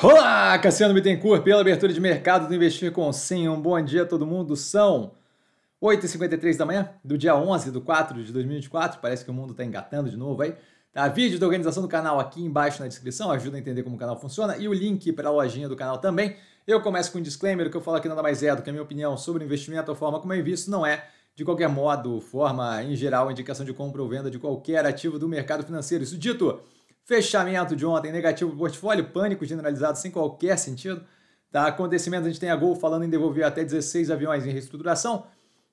Olá, Cassiano Bittencourt, pela abertura de mercado do Investir com Sim. Um bom dia a todo mundo. São 8h53 da manhã do dia 11 de 4 de 2024. Parece que o mundo está engatando de novo aí. Tá, vídeo da organização do canal aqui embaixo na descrição, ajuda a entender como o canal funciona. E o link para a lojinha do canal também. Eu começo com um disclaimer, o que eu falo aqui nada mais é do que a minha opinião sobre investimento, a forma como eu invisto, não é, de qualquer modo, forma, em geral, indicação de compra ou venda de qualquer ativo do mercado financeiro. Isso dito... Fechamento de ontem, negativo para portfólio, pânico generalizado sem qualquer sentido. Tá? Acontecimento, a gente tem a Gol falando em devolver até 16 aviões em reestruturação.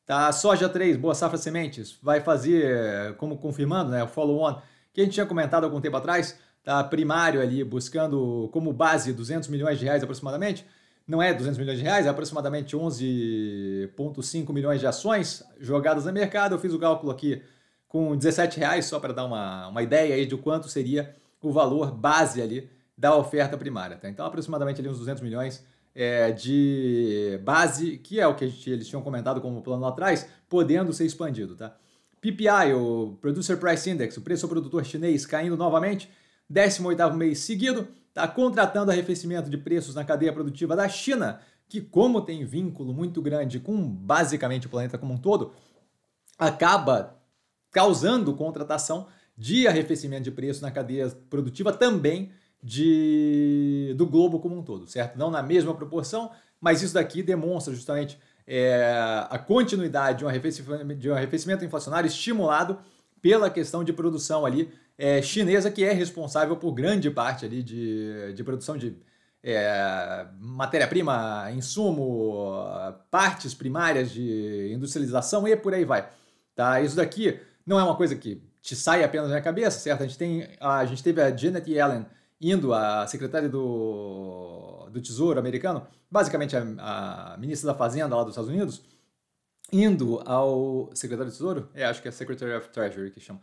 Tá? Soja 3, Boa Safra Sementes, vai fazer, como confirmando, né, o follow-on, que a gente tinha comentado algum tempo atrás, tá? primário ali, buscando como base 200 milhões de reais aproximadamente. Não é 200 milhões de reais, é aproximadamente 11,5 milhões de ações jogadas no mercado. Eu fiz o cálculo aqui com 17 reais, só para dar uma, uma ideia aí de quanto seria o valor base ali da oferta primária. Tá? Então, aproximadamente ali uns 200 milhões é, de base, que é o que gente, eles tinham comentado como plano lá atrás, podendo ser expandido. Tá? PPI, o Producer Price Index, o preço ao produtor chinês caindo novamente, 18º mês seguido, está contratando arrefecimento de preços na cadeia produtiva da China, que como tem vínculo muito grande com basicamente o planeta como um todo, acaba causando contratação de arrefecimento de preço na cadeia produtiva também de, do globo como um todo, certo? Não na mesma proporção, mas isso daqui demonstra justamente é, a continuidade de um, arrefecimento, de um arrefecimento inflacionário estimulado pela questão de produção ali é, chinesa, que é responsável por grande parte ali de, de produção de é, matéria-prima, insumo, partes primárias de industrialização e por aí vai. Tá? Isso daqui não é uma coisa que te sai apenas na cabeça, certo? A gente, tem, a, gente teve a Janet Yellen indo, a secretária do, do Tesouro americano, basicamente a, a ministra da Fazenda lá dos Estados Unidos, indo ao secretário do Tesouro, é, acho que é Secretary of Treasury que chama.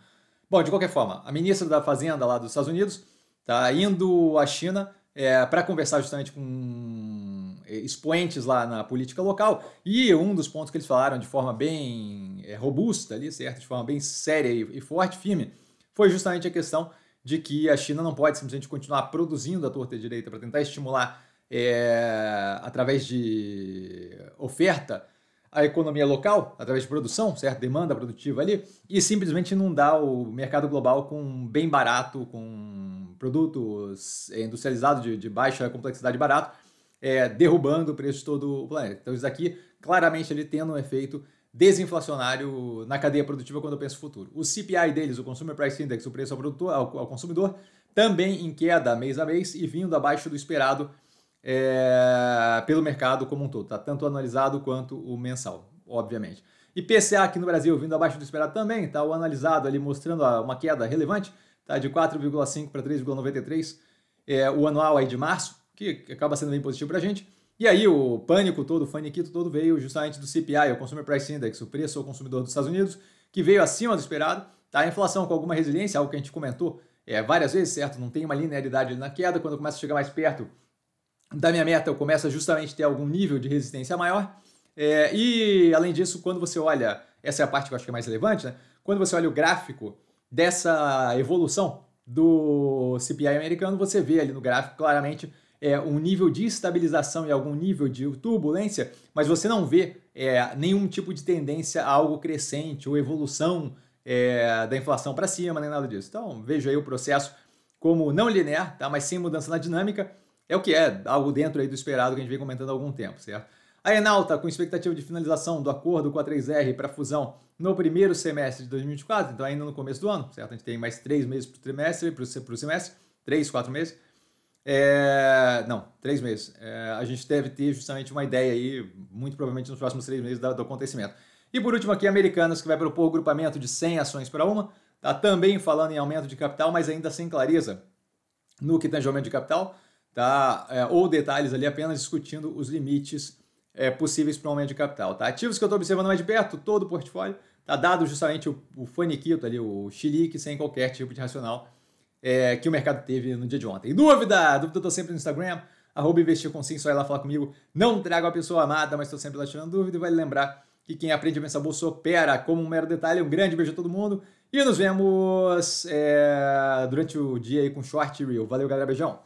Bom, de qualquer forma, a ministra da Fazenda lá dos Estados Unidos tá indo à China é, para conversar justamente com é, expoentes lá na política local e um dos pontos que eles falaram de forma bem é, robusta ali, certo? De forma bem séria e, e forte, firme, foi justamente a questão de que a China não pode simplesmente continuar produzindo a torta direita para tentar estimular é, através de oferta a economia local, através de produção, certo? Demanda produtiva ali, e simplesmente inundar o mercado global com bem barato, com produtos é, industrializados de, de baixa complexidade barato, é, derrubando o preço de todo o planeta. Então isso aqui claramente ele tendo um efeito desinflacionário na cadeia produtiva quando eu penso futuro. O CPI deles, o Consumer Price Index, o preço ao, produtor, ao, ao consumidor, também em queda mês a mês e vindo abaixo do esperado é, pelo mercado como um todo, tá? tanto analisado quanto o mensal, obviamente. E PCA aqui no Brasil vindo abaixo do esperado também, tá? o analisado ali mostrando uma queda relevante, tá? de 4,5 para 3,93, é, o anual aí de março, que acaba sendo bem positivo para a gente. E aí o pânico todo, o faniquito todo veio justamente do CPI, o Consumer Price Index, o preço ao consumidor dos Estados Unidos, que veio acima do esperado. Tá? A inflação com alguma resiliência, algo que a gente comentou é, várias vezes, certo? Não tem uma linearidade na queda. Quando eu começo a chegar mais perto da minha meta, eu começo a justamente ter algum nível de resistência maior. É, e, além disso, quando você olha, essa é a parte que eu acho que é mais relevante, né? Quando você olha o gráfico dessa evolução do CPI americano, você vê ali no gráfico claramente é, um nível de estabilização e algum nível de turbulência, mas você não vê é, nenhum tipo de tendência a algo crescente ou evolução é, da inflação para cima, nem nada disso. Então, vejo aí o processo como não linear, tá? mas sem mudança na dinâmica, é o que é, algo dentro aí do esperado que a gente vem comentando há algum tempo, certo? A Enalta, com expectativa de finalização do acordo com a 3R para fusão no primeiro semestre de 2024, então ainda no começo do ano, certo? A gente tem mais três meses para o trimestre, para o semestre, três, quatro meses. É, não, três meses. É, a gente deve ter justamente uma ideia aí, muito provavelmente nos próximos três meses, do, acontecimento. E por último aqui, Americanas, que vai propor o grupamento de 100 ações para uma, tá também falando em aumento de capital, mas ainda sem clareza no que tange aumento de capital, tá? É, ou detalhes ali apenas discutindo os limites é, possíveis para o aumento de capital, tá? Ativos que eu estou observando mais de perto, todo o portfólio, tá dado justamente o, o faniquito ali, o chilique, sem qualquer tipo de racional é, que o mercado teve no dia de ontem. Dúvida? Dúvida eu tô sempre no Instagram, arroba investir com sim, só ir lá falar comigo. Não trago a pessoa amada, mas estou sempre lá tirando dúvida e vai lembrar que quem aprende a pensar bolsa opera como um mero detalhe. Um grande beijo a todo mundo e nos vemos é, durante o dia aí com short real. Valeu, galera. Beijão.